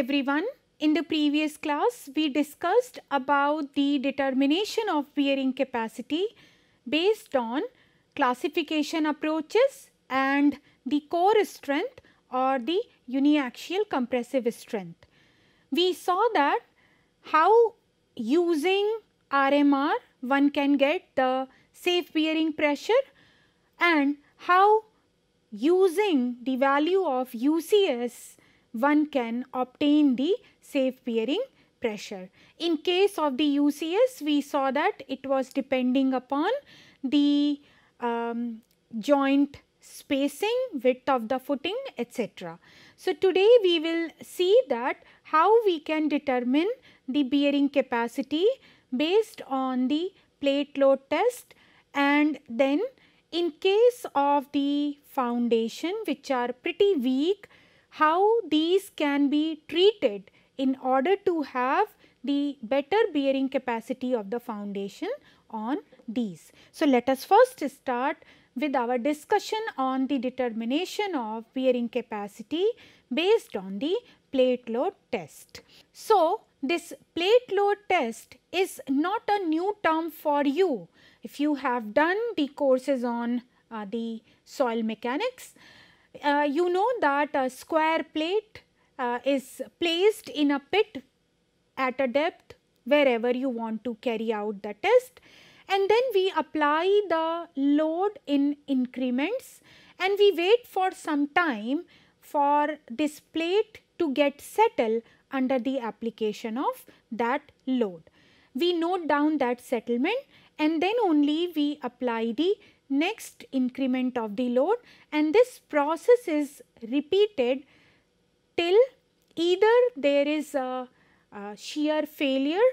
everyone. In the previous class, we discussed about the determination of bearing capacity based on classification approaches and the core strength or the uniaxial compressive strength. We saw that how using RMR one can get the safe bearing pressure and how using the value of UCS one can obtain the safe bearing pressure. In case of the UCS, we saw that it was depending upon the um, joint spacing, width of the footing, etc. So, today we will see that how we can determine the bearing capacity based on the plate load test and then in case of the foundation which are pretty weak how these can be treated in order to have the better bearing capacity of the foundation on these. So, let us first start with our discussion on the determination of bearing capacity based on the plate load test. So, this plate load test is not a new term for you. If you have done the courses on uh, the soil mechanics, uh, you know that a square plate uh, is placed in a pit at a depth wherever you want to carry out the test and then we apply the load in increments and we wait for some time for this plate to get settled under the application of that load. We note down that settlement and then only we apply the next increment of the load and this process is repeated till either there is a, a shear failure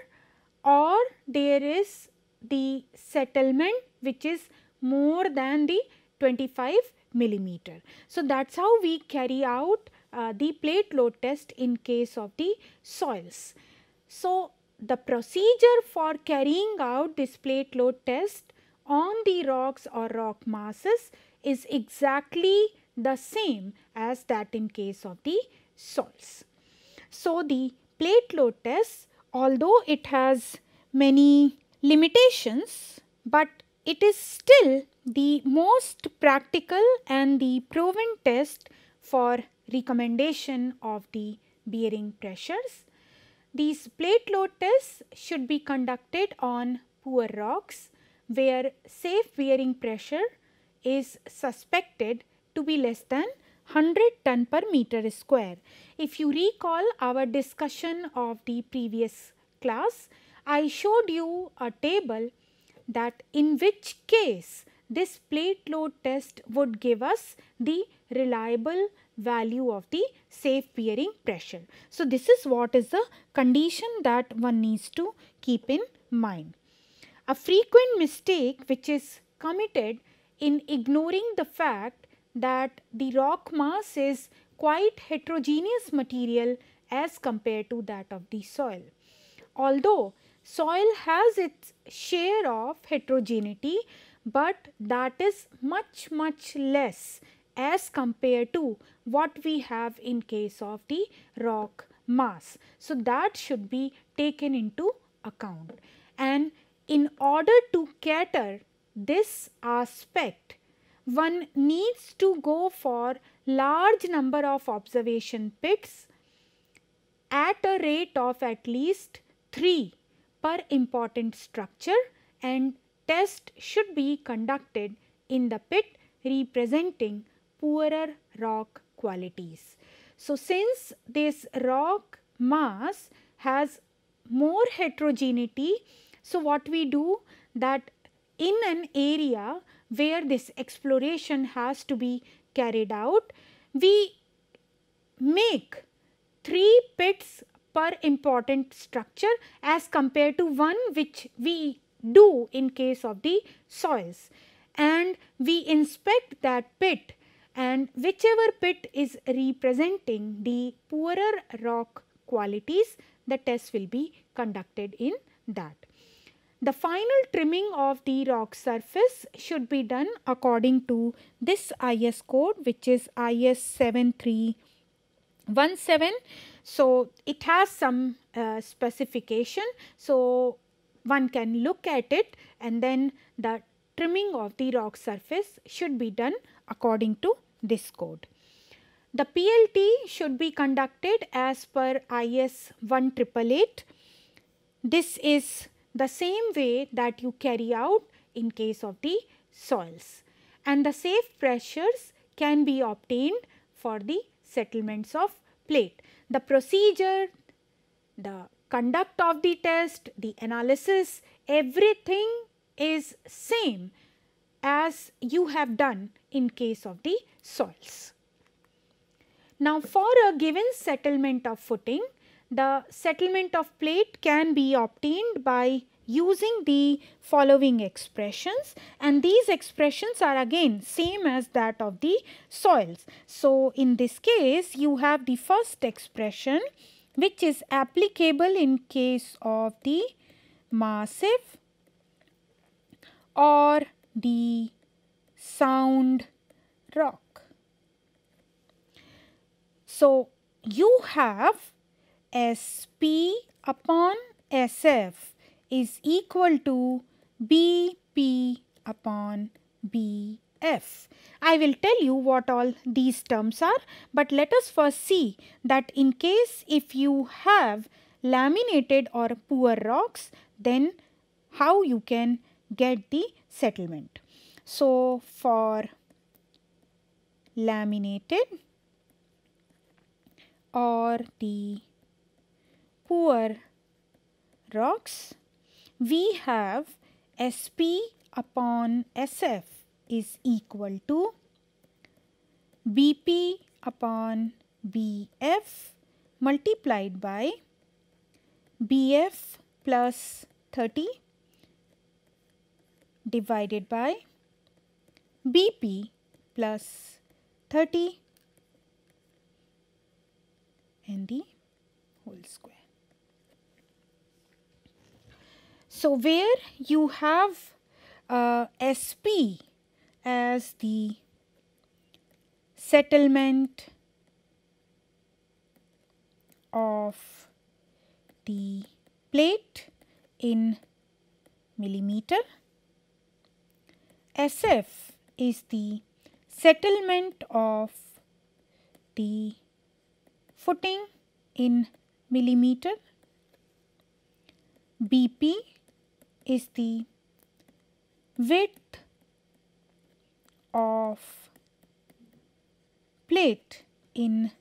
or there is the settlement which is more than the 25 millimeter. So, that is how we carry out uh, the plate load test in case of the soils. So, the procedure for carrying out this plate load test on the rocks or rock masses is exactly the same as that in case of the salts. So, the plate lotus although it has many limitations, but it is still the most practical and the proven test for recommendation of the bearing pressures. These plate load tests should be conducted on poor rocks where safe bearing pressure is suspected to be less than 100 ton per meter square. If you recall our discussion of the previous class, I showed you a table that in which case this plate load test would give us the reliable value of the safe bearing pressure. So, this is what is the condition that one needs to keep in mind. A frequent mistake which is committed in ignoring the fact that the rock mass is quite heterogeneous material as compared to that of the soil. Although soil has its share of heterogeneity, but that is much much less as compared to what we have in case of the rock mass. So, that should be taken into account and in order to cater this aspect, one needs to go for large number of observation pits at a rate of at least 3 per important structure and test should be conducted in the pit representing poorer rock qualities. So, since this rock mass has more heterogeneity so, what we do that in an area where this exploration has to be carried out, we make 3 pits per important structure as compared to 1 which we do in case of the soils and we inspect that pit and whichever pit is representing the poorer rock qualities the test will be conducted in that. The final trimming of the rock surface should be done according to this IS code which is IS 7317. So it has some uh, specification. So one can look at it and then the trimming of the rock surface should be done according to this code. The PLT should be conducted as per IS 1888. This is the same way that you carry out in case of the soils. And the safe pressures can be obtained for the settlements of plate. The procedure, the conduct of the test, the analysis, everything is same as you have done in case of the soils. Now, for a given settlement of footing, the settlement of plate can be obtained by using the following expressions and these expressions are again same as that of the soils. So, in this case you have the first expression which is applicable in case of the massive or the sound rock. So, you have SP upon SF is equal to BP upon BF. I will tell you what all these terms are but let us first see that in case if you have laminated or poor rocks then how you can get the settlement. So for laminated or the poor rocks, we have SP upon SF is equal to BP upon BF multiplied by BF plus 30 divided by BP plus 30 and the whole square. So where you have uh, SP as the settlement of the plate in millimeter. SF is the settlement of the footing in millimeter. BP is the width of plate in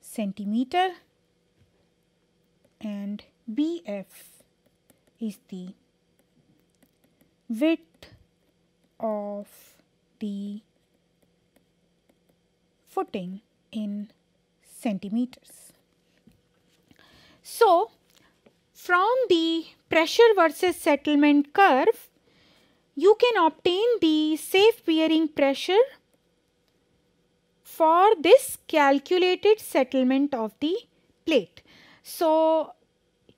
centimeter and BF is the width of the footing in centimeters. So, from the pressure versus settlement curve, you can obtain the safe bearing pressure for this calculated settlement of the plate. So,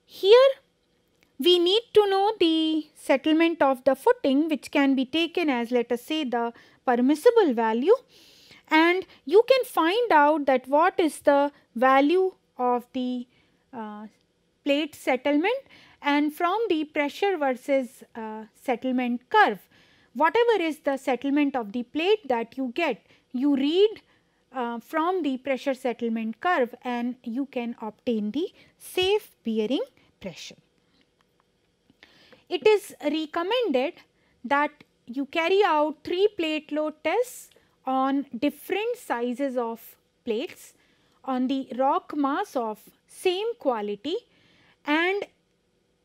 here we need to know the settlement of the footing which can be taken as let us say the permissible value and you can find out that what is the value of the uh, plate settlement and from the pressure versus uh, settlement curve. Whatever is the settlement of the plate that you get, you read uh, from the pressure settlement curve and you can obtain the safe bearing pressure. It is recommended that you carry out 3 plate load tests on different sizes of plates on the rock mass of same quality and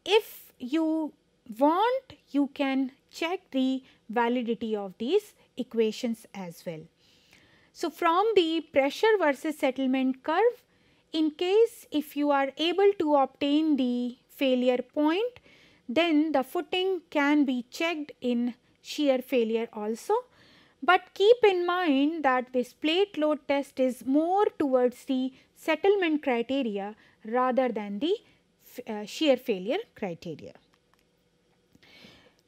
if you want you can check the validity of these equations as well. So, from the pressure versus settlement curve in case if you are able to obtain the failure point then the footing can be checked in shear failure also. But keep in mind that this plate load test is more towards the settlement criteria rather than the uh, shear failure criteria.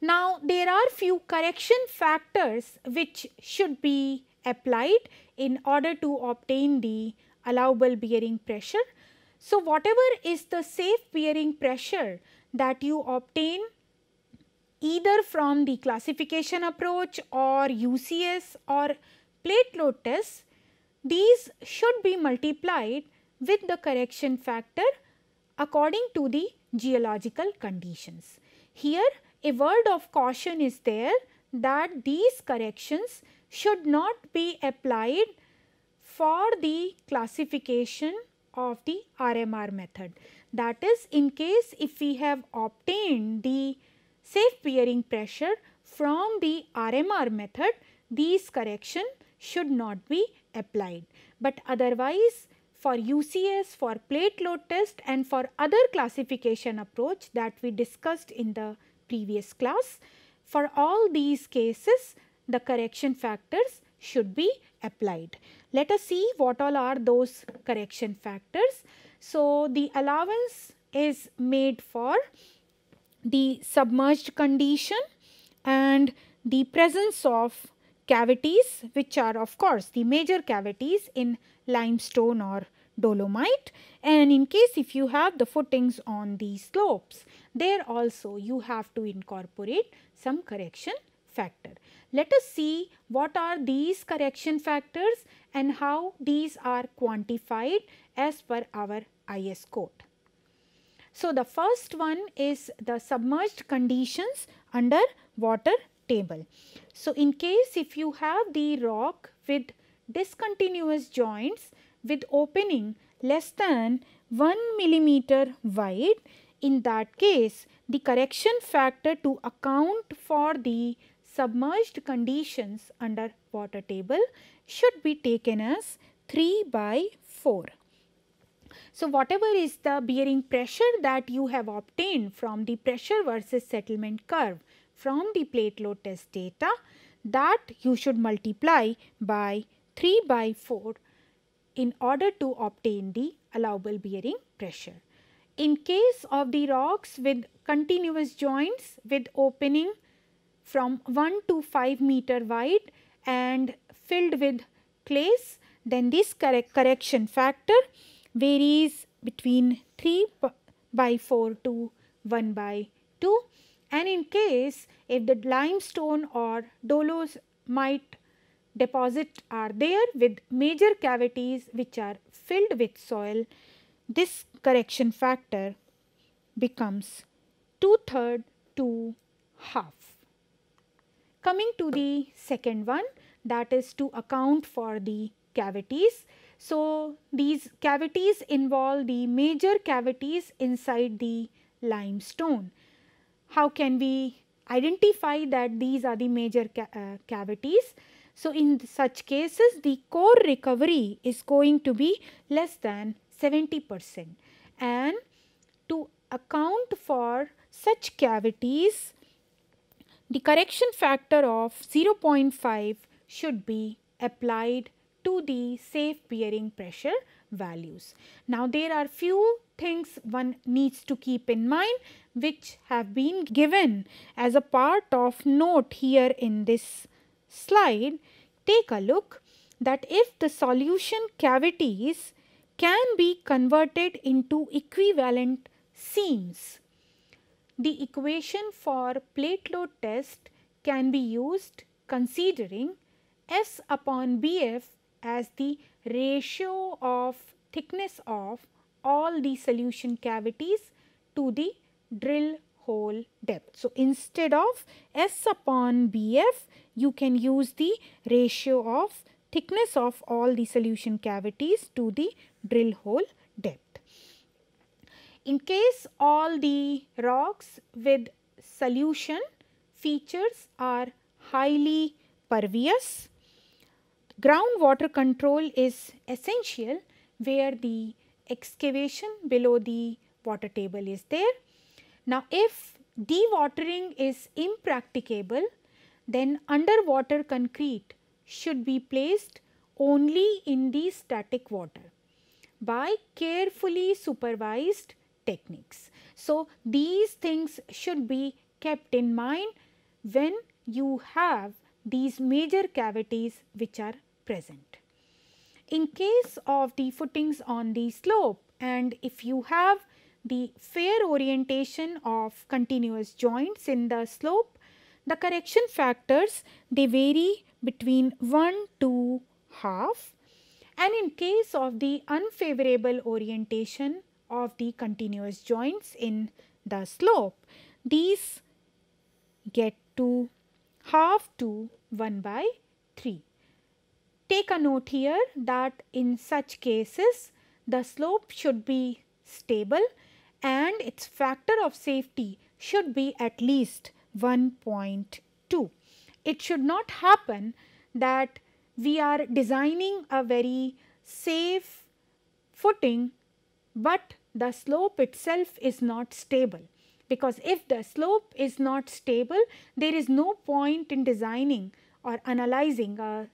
Now, there are few correction factors which should be applied in order to obtain the allowable bearing pressure. So, whatever is the safe bearing pressure that you obtain either from the classification approach or UCS or plate load test, these should be multiplied with the correction factor according to the geological conditions. Here a word of caution is there that these corrections should not be applied for the classification of the RMR method. That is in case if we have obtained the safe bearing pressure from the RMR method, these correction should not be applied. But otherwise for UCS, for plate load test and for other classification approach that we discussed in the previous class. For all these cases, the correction factors should be applied. Let us see what all are those correction factors. So, the allowance is made for the submerged condition and the presence of cavities which are of course the major cavities in limestone or dolomite and in case if you have the footings on these slopes there also you have to incorporate some correction factor. Let us see what are these correction factors and how these are quantified as per our IS code. So, the first one is the submerged conditions under water table. So, in case if you have the rock with discontinuous joints with opening less than 1 millimeter wide. In that case, the correction factor to account for the submerged conditions under water table should be taken as 3 by 4. So, whatever is the bearing pressure that you have obtained from the pressure versus settlement curve from the plate load test data that you should multiply by 3 by 4 in order to obtain the allowable bearing pressure. In case of the rocks with continuous joints with opening from 1 to 5 meter wide and filled with clays, then this correct correction factor varies between 3 by 4 to 1 by 2 and in case if the limestone or dolos might deposits are there with major cavities which are filled with soil, this correction factor becomes two-third to half. Coming to the second one that is to account for the cavities. So, these cavities involve the major cavities inside the limestone. How can we identify that these are the major ca uh, cavities? So, in such cases the core recovery is going to be less than 70 percent and to account for such cavities the correction factor of 0.5 should be applied to the safe bearing pressure values. Now, there are few things one needs to keep in mind which have been given as a part of note here in this slide, take a look that if the solution cavities can be converted into equivalent seams. The equation for plate load test can be used considering S upon BF as the ratio of thickness of all the solution cavities to the drill whole depth. So, instead of S upon BF, you can use the ratio of thickness of all the solution cavities to the drill hole depth. In case all the rocks with solution features are highly pervious, groundwater control is essential where the excavation below the water table is there now, if dewatering is impracticable, then underwater concrete should be placed only in the static water by carefully supervised techniques. So, these things should be kept in mind when you have these major cavities which are present. In case of the footings on the slope and if you have the fair orientation of continuous joints in the slope, the correction factors they vary between 1 to half and in case of the unfavorable orientation of the continuous joints in the slope, these get to half to 1 by 3. Take a note here that in such cases the slope should be stable and its factor of safety should be at least 1.2. It should not happen that we are designing a very safe footing, but the slope itself is not stable because if the slope is not stable, there is no point in designing or analyzing a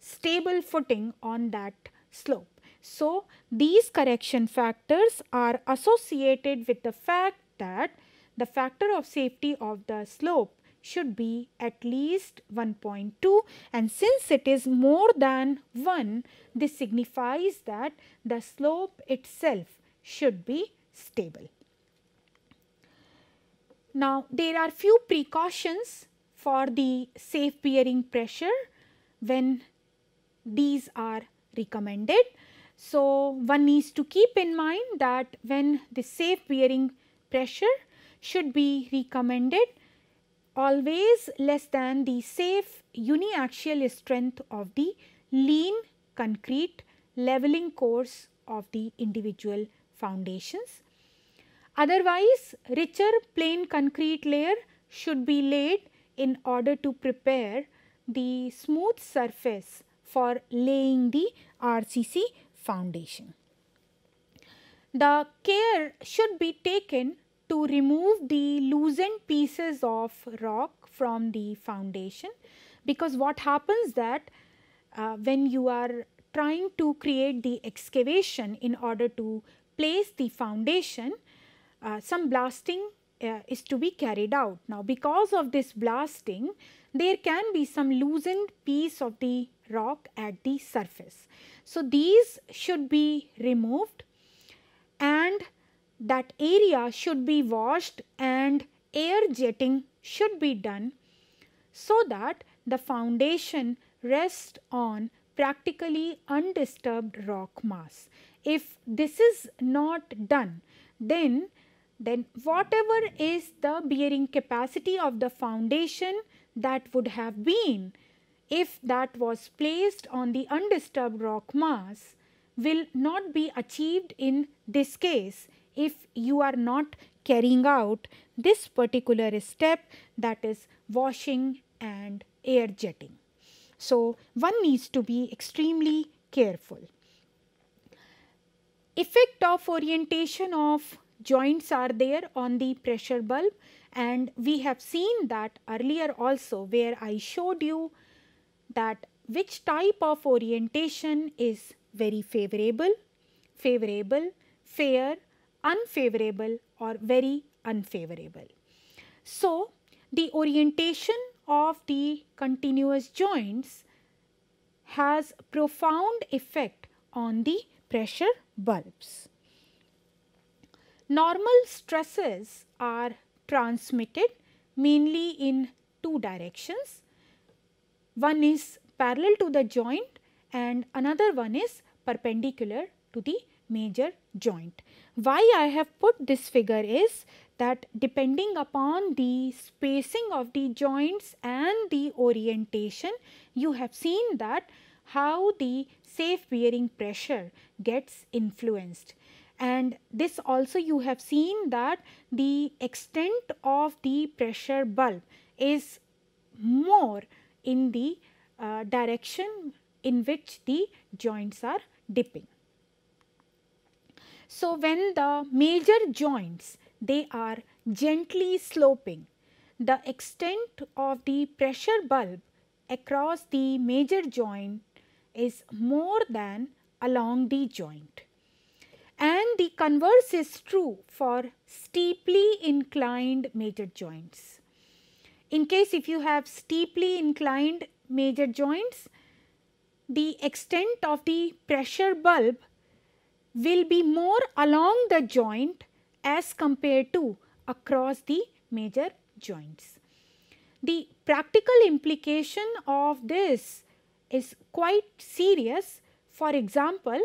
stable footing on that slope. So, these correction factors are associated with the fact that the factor of safety of the slope should be at least 1.2 and since it is more than 1 this signifies that the slope itself should be stable. Now there are few precautions for the safe bearing pressure when these are recommended. So, one needs to keep in mind that when the safe bearing pressure should be recommended always less than the safe uniaxial strength of the lean concrete leveling course of the individual foundations. Otherwise, richer plain concrete layer should be laid in order to prepare the smooth surface for laying the RCC foundation. The care should be taken to remove the loosened pieces of rock from the foundation because what happens that uh, when you are trying to create the excavation in order to place the foundation, uh, some blasting uh, is to be carried out. Now, because of this blasting, there can be some loosened piece of the rock at the surface. So, these should be removed and that area should be washed and air jetting should be done so that the foundation rests on practically undisturbed rock mass. If this is not done, then then whatever is the bearing capacity of the foundation that would have been if that was placed on the undisturbed rock mass will not be achieved in this case if you are not carrying out this particular step that is washing and air jetting. So, one needs to be extremely careful. Effect of orientation of joints are there on the pressure bulb and we have seen that earlier also where I showed you that which type of orientation is very favorable, favorable, fair, unfavorable or very unfavorable. So, the orientation of the continuous joints has profound effect on the pressure bulbs. Normal stresses are transmitted mainly in two directions. One is parallel to the joint and another one is perpendicular to the major joint. Why I have put this figure is that depending upon the spacing of the joints and the orientation, you have seen that how the safe bearing pressure gets influenced and this also you have seen that the extent of the pressure bulb is more in the uh, direction in which the joints are dipping. So, when the major joints they are gently sloping, the extent of the pressure bulb across the major joint is more than along the joint and the converse is true for steeply inclined major joints. In case if you have steeply inclined major joints, the extent of the pressure bulb will be more along the joint as compared to across the major joints. The practical implication of this is quite serious. For example,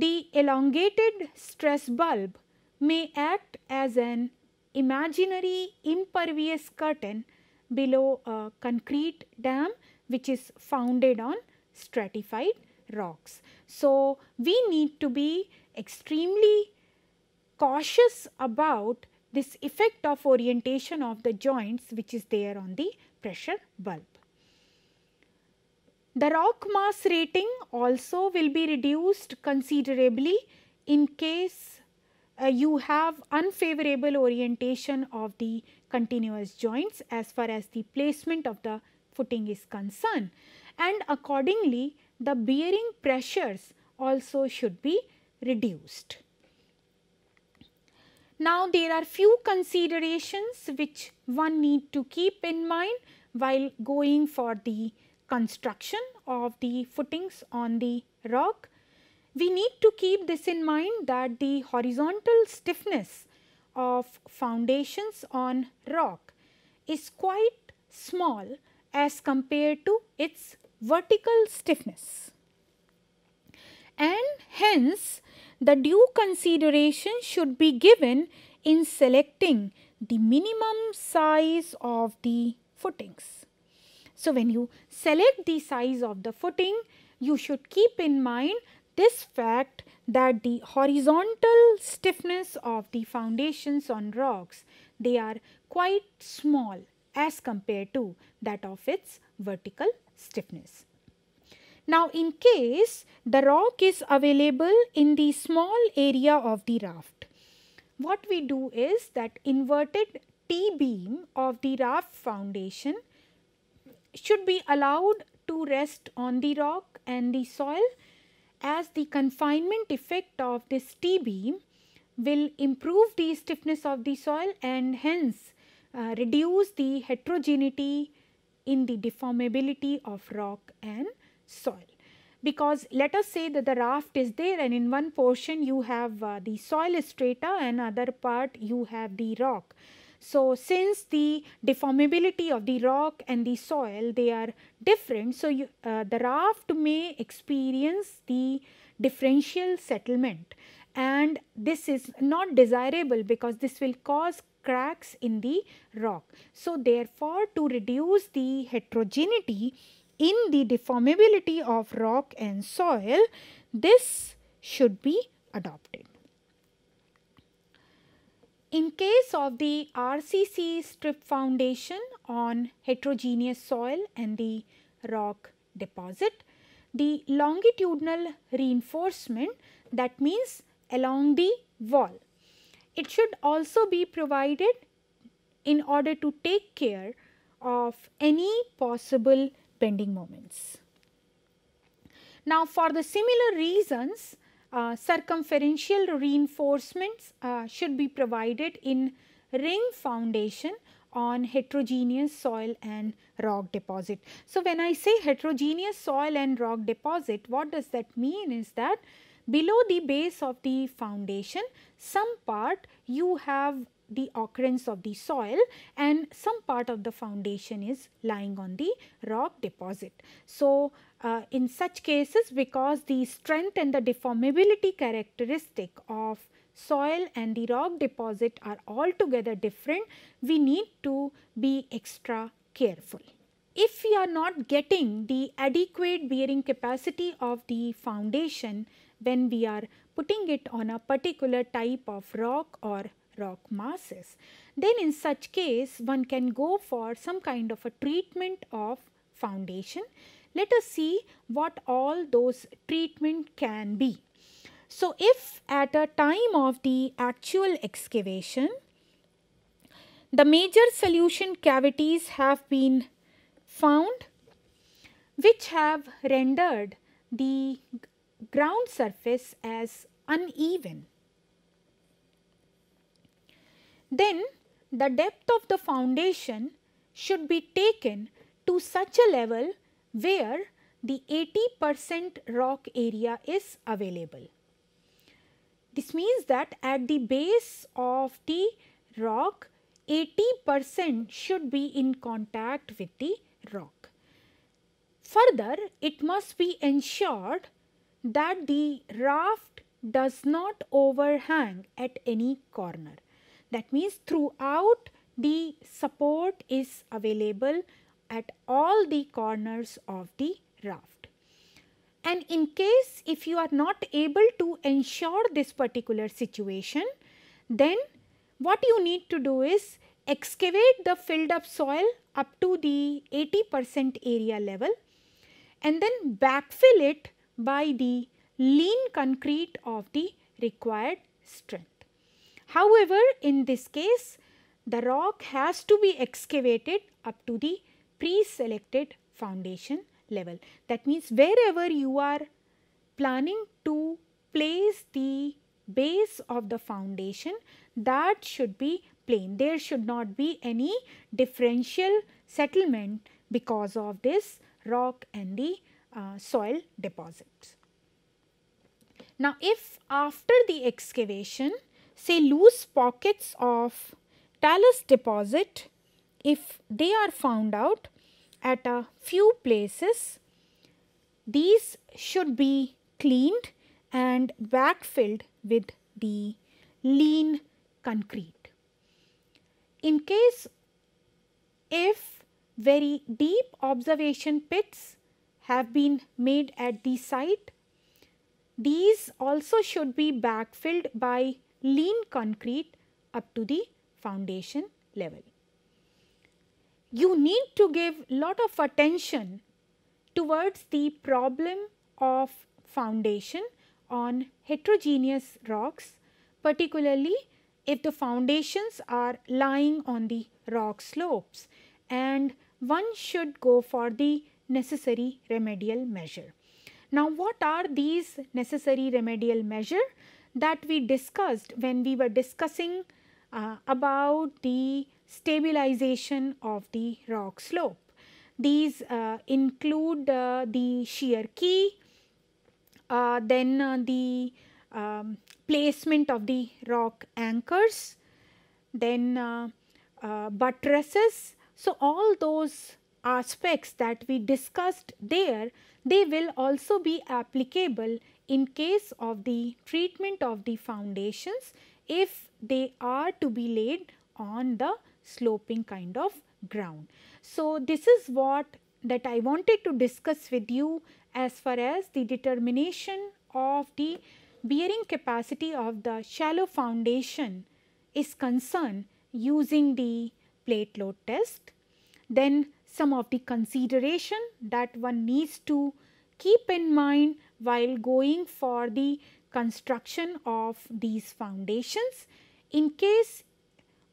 the elongated stress bulb may act as an imaginary impervious curtain below a concrete dam which is founded on stratified rocks. So, we need to be extremely cautious about this effect of orientation of the joints which is there on the pressure bulb. The rock mass rating also will be reduced considerably in case uh, you have unfavorable orientation of the continuous joints as far as the placement of the footing is concerned and accordingly the bearing pressures also should be reduced. Now there are few considerations which one need to keep in mind while going for the construction of the footings on the rock. We need to keep this in mind that the horizontal stiffness of foundations on rock is quite small as compared to its vertical stiffness. And hence, the due consideration should be given in selecting the minimum size of the footings. So, when you select the size of the footing, you should keep in mind this fact that the horizontal stiffness of the foundations on rocks, they are quite small as compared to that of its vertical stiffness. Now, in case the rock is available in the small area of the raft, what we do is that inverted T-beam of the raft foundation should be allowed to rest on the rock and the soil as the confinement effect of this T-beam will improve the stiffness of the soil and hence uh, reduce the heterogeneity in the deformability of rock and soil. Because let us say that the raft is there and in one portion you have uh, the soil strata and other part you have the rock. So, since the deformability of the rock and the soil they are different, so you, uh, the raft may experience the differential settlement and this is not desirable because this will cause cracks in the rock. So, therefore, to reduce the heterogeneity in the deformability of rock and soil, this should be adopted. In case of the RCC strip foundation on heterogeneous soil and the rock deposit, the longitudinal reinforcement that means along the wall. It should also be provided in order to take care of any possible bending moments. Now, for the similar reasons, uh, circumferential reinforcements uh, should be provided in ring foundation on heterogeneous soil and rock deposit. So, when I say heterogeneous soil and rock deposit, what does that mean is that below the base of the foundation, some part you have the occurrence of the soil and some part of the foundation is lying on the rock deposit. So, uh, in such cases because the strength and the deformability characteristic of soil and the rock deposit are altogether different, we need to be extra careful. If we are not getting the adequate bearing capacity of the foundation when we are putting it on a particular type of rock or rock masses. Then in such case, one can go for some kind of a treatment of foundation. Let us see what all those treatment can be. So, if at a time of the actual excavation, the major solution cavities have been found which have rendered the ground surface as uneven then the depth of the foundation should be taken to such a level where the 80 percent rock area is available. This means that at the base of the rock 80 percent should be in contact with the rock. Further, it must be ensured that the raft does not overhang at any corner. That means throughout the support is available at all the corners of the raft. And in case if you are not able to ensure this particular situation, then what you need to do is excavate the filled up soil up to the 80 percent area level and then backfill it by the lean concrete of the required strength. However, in this case, the rock has to be excavated up to the pre-selected foundation level. That means wherever you are planning to place the base of the foundation, that should be plain. There should not be any differential settlement because of this rock and the uh, soil deposits. Now, if after the excavation say loose pockets of talus deposit if they are found out at a few places these should be cleaned and backfilled with the lean concrete. In case if very deep observation pits have been made at the site, these also should be backfilled by lean concrete up to the foundation level. You need to give lot of attention towards the problem of foundation on heterogeneous rocks particularly if the foundations are lying on the rock slopes and one should go for the necessary remedial measure. Now what are these necessary remedial measure? that we discussed when we were discussing uh, about the stabilization of the rock slope. These uh, include uh, the shear key, uh, then uh, the um, placement of the rock anchors, then uh, buttresses. So, all those aspects that we discussed there, they will also be applicable in case of the treatment of the foundations if they are to be laid on the sloping kind of ground. So, this is what that I wanted to discuss with you as far as the determination of the bearing capacity of the shallow foundation is concerned using the plate load test. Then some of the consideration that one needs to keep in mind while going for the construction of these foundations. In case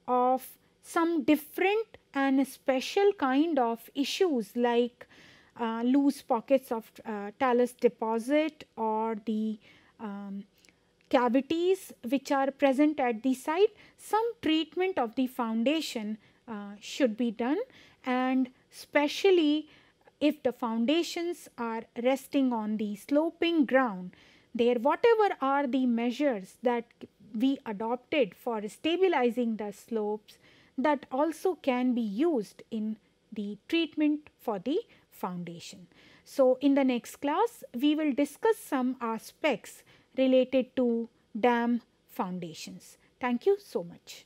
of some different and special kind of issues like uh, loose pockets of uh, talus deposit or the um, cavities which are present at the site, some treatment of the foundation uh, should be done and specially if the foundations are resting on the sloping ground, there whatever are the measures that we adopted for stabilizing the slopes that also can be used in the treatment for the foundation. So, in the next class we will discuss some aspects related to dam foundations. Thank you so much.